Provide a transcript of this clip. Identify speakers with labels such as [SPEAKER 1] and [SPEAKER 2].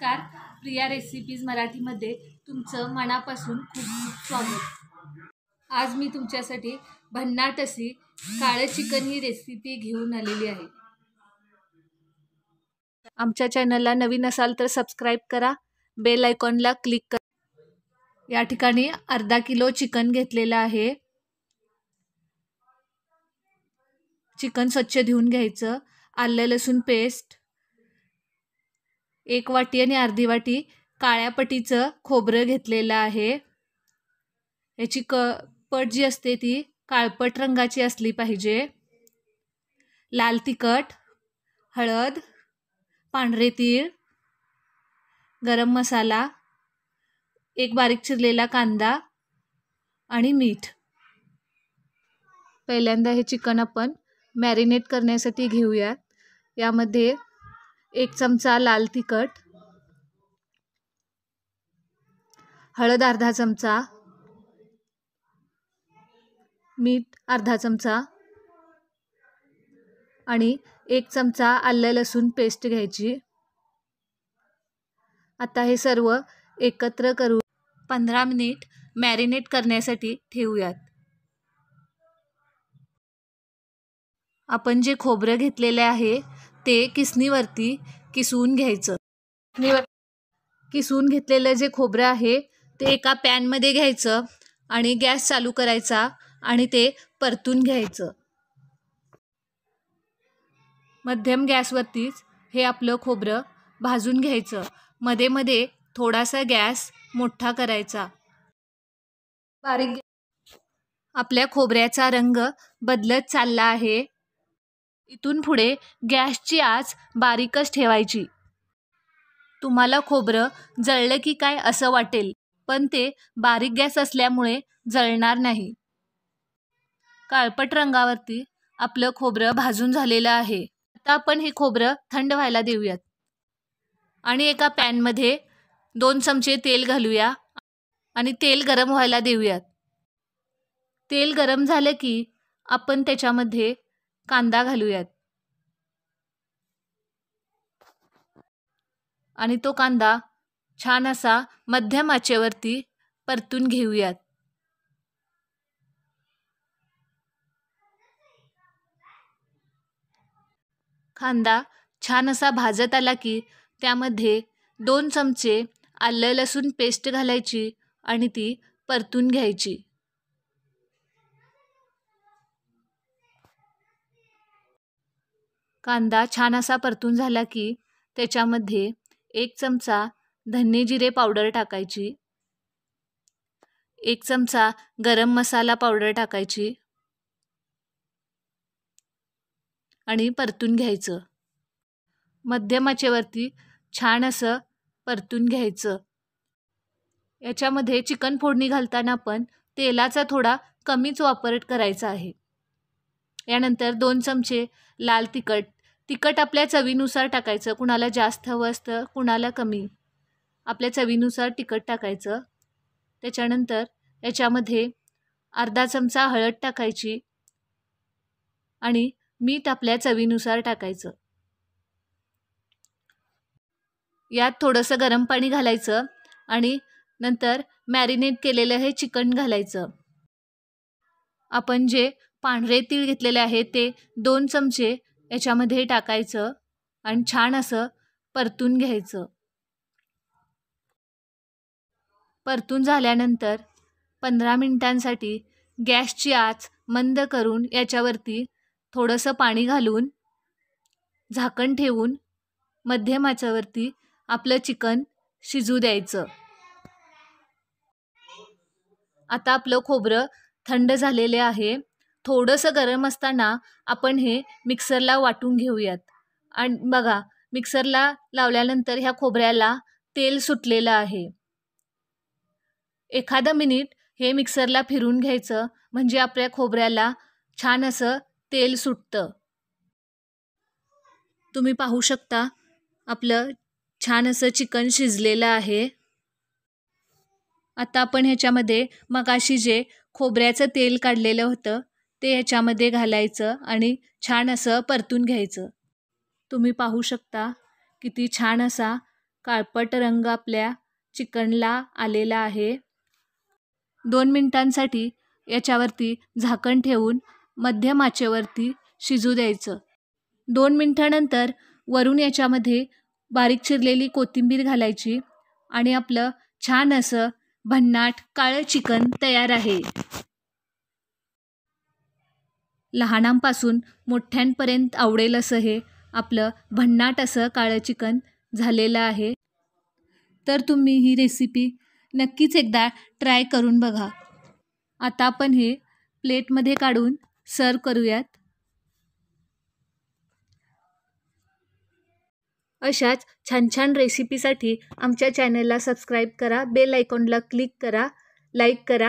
[SPEAKER 1] नमस्कार प्रिया रेसिपीज मराठीमध्ये तुमचं मनापासून खूप खूप स्वागत आज मी तुमच्यासाठी भन्नाट अशी काळे चिकन ही रेसिपी घेऊन आलेली आहे आमच्या चॅनलला नवीन असाल तर सबस्क्राईब करा बेल आयकॉनला क्लिक करा या ठिकाणी अर्धा किलो चिकन घेतलेलं आहे चिकन स्वच्छ धुवून घ्यायचं आलं लसूण पेस्ट एक वाटी आणि अर्धी वाटी काळ्या पटीचं खोबरं घेतलेलं आहे याची क पट जी असते ती काळपट रंगाची असली पाहिजे लाल तिखट हळद पांढरे तीळ गरम मसाला एक बारीक चिरलेला कांदा आणि मीठ पहिल्यांदा हे चिकन आपण मॅरिनेट करण्यासाठी घेऊयात यामध्ये एक चमचा लाल तिखट हळद अर्धा चमचा मीठ अर्धा चमचा आणि एक चमचा आलं लसूण पेस्ट घ्यायची आता हे सर्व एकत्र करून पंधरा मिनिट मॅरिनेट करण्यासाठी ठेवूयात आपण जे खोबरं घेतलेले आहे ते किसनीवरती किसून घ्यायचं किसून घेतलेलं जे खोबरं आहे ते एका पॅनमध्ये घ्यायचं आणि गॅस चालू करायचा आणि ते परतून घ्यायचं मध्यम गॅसवरतीच हे आपलं खोबरं भाजून घ्यायचं मध्ये मध्ये थोडासा गॅस मोठा करायचा बारीक आपल्या खोबऱ्याचा रंग बदलत चालला आहे इथून पुढे गॅसची आज बारीकच ठेवायची तुम्हाला खोबरं जळलं की काय असं वाटेल पण ते बारीक गॅस असल्यामुळे जळणार नाही काळपट रंगावरती आपलं खोबरं भाजून झालेलं आहे आता आपण हे खोबरं थंड व्हायला देऊयात आणि एका पॅनमध्ये दोन चमचे तेल घालूया आणि तेल गरम व्हायला देऊयात तेल गरम झालं की आपण त्याच्यामध्ये कांदा घालूयात आणि तो कांदा छान असा मध्यम आचेवरती परतून घेऊयात कांदा छान असा भाजत आला की त्यामध्ये दोन चमचे आलं लसूण पेस्ट घालायची आणि ती परतून घ्यायची कांदा छान असा परतून झाला की त्याच्यामध्ये एक चमचा धने जिरे पावडर टाकायची एक चमचा गरम मसाला पावडर टाकायची आणि परतून घ्यायचं मध्यमाचेवरती छान असं परतून घ्यायचं याच्यामध्ये चिकन फोडणी घालताना पण तेलाचा थोडा कमीच वापर करायचा आहे यानंतर दोन चमचे लाल तिखट तिखट आपल्या चवीनुसार टाकायचं कुणाला जास्त हवं असतं कुणाला कमी आपल्या चवीनुसार तिखट टाकायचं त्याच्यानंतर याच्यामध्ये अर्धा चमचा हळद टाकायची आणि मीठ आपल्या चवीनुसार टाकायचं यात थोडंसं गरम पाणी घालायचं आणि नंतर मॅरिनेट केलेलं हे चिकन घालायचं आपण जे पांढरे तीळ घेतलेले आहे ते दोन चमचे याच्यामध्ये टाकायचं आणि छान असं परतून घ्यायचं परतून झाल्यानंतर पंधरा मिनटांसाठी गॅसची आच मंद करून याच्यावरती थोडंसं पाणी घालून झाकण ठेवून मध्यमाच्यावरती आपलं चिकन शिजू द्यायचं आता आपलं खोबरं थंड झालेले आहे थोडंसं गरम असताना आपण हे मिक्सरला वाटून घेऊयात आणि बघा मिक्सरला लावल्यानंतर ह्या खोबऱ्याला तेल सुटलेलं आहे एखादं मिनिट हे मिक्सरला फिरून घ्यायचं म्हणजे आपल्या खोबऱ्याला छान असं तेल सुटतं तुम्ही पाहू शकता आपलं छान असं चिकन शिजलेलं आहे आता आपण ह्याच्यामध्ये मगाशी जे खोबऱ्याचं तेल काढलेलं होतं ते ह्याच्यामध्ये घालायचं आणि छान असं परतून घ्यायचं तुम्ही पाहू शकता किती छान असा काळपट रंग आपल्या चिकनला आलेला आहे दोन मिनटांसाठी याच्यावरती झाकण ठेवून मध्यम आचेवरती शिजू द्यायचं दोन मिनटानंतर वरून याच्यामध्ये बारीक चिरलेली कोथिंबीर घालायची आणि आपलं छान असं भन्नाट काळं चिकन तयार आहे लहानांपासून मोठ्यांपर्यंत आवडेल असं हे आपलं भन्नाट असं काळं चिकन झालेलं आहे तर तुम्ही ही रेसिपी नक्कीच एकदा ट्राय करून बघा आता आपण हे प्लेटमध्ये काढून सर्व करूयात अशाच छान छान रेसिपीसाठी आमच्या चॅनलला सबस्क्राईब करा बेल आयकॉनला क्लिक करा लाईक करा